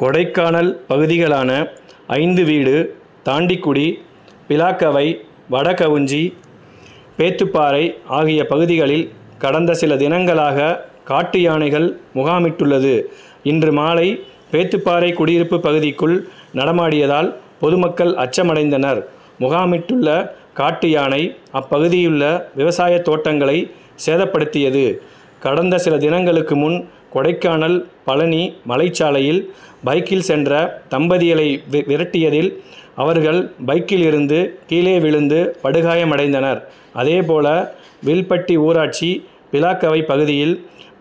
கொடைக்கானல் பகுதிகளான ஐந்து வீடு தாண்டிக்குடி பிலாக்கவை வடகவுஞ்சி பேத்துப்பாறை ஆகிய பகுதிகளில் கடந்த சில தினங்களாக காட்டு யானைகள் முகாமிட்டுள்ளது இன்று மாலை பேத்துப்பாறை குடியிருப்பு பகுதிக்குள் நடமாடியதால் பொதுமக்கள் அச்சமடைந்தனர் முகாமிட்டுள்ள காட்டு யானை அப்பகுதியுள்ள விவசாய தோட்டங்களை சேதப்படுத்தியது கடந்த சில தினங்களுக்கு முன் கொடைக்கானல் பழனி மலைச்சாலையில் பைக்கில் சென்ற தம்பதிகளை விரட்டியதில் அவர்கள் பைக்கில் இருந்து கீழே விழுந்து படுகாயமடைந்தனர் அதேபோல வில்பட்டி ஊராட்சி பிலாக்கவை பகுதியில்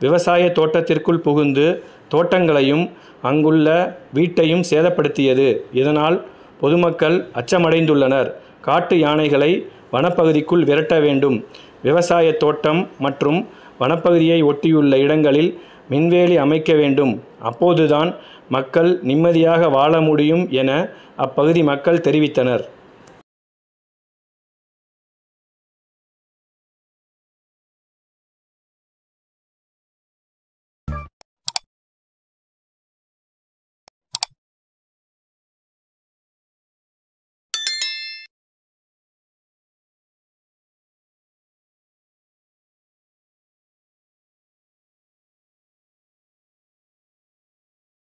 விவசாய தோட்டத்திற்குள் புகுந்து தோட்டங்களையும் அங்குள்ள வீட்டையும் சேதப்படுத்தியது இதனால் பொதுமக்கள் அச்சமடைந்துள்ளனர் காட்டு யானைகளை வனப்பகுதிக்குள் விரட்ட வேண்டும் விவசாய தோட்டம் மற்றும் வனப்பகுதியை ஒட்டியுள்ள இடங்களில் மின்வேலி அமைக்க வேண்டும் அப்போதுதான் மக்கள் நிம்மதியாக வாழ முடியும் என அப்பகுதி மக்கள் தெரிவித்தனர்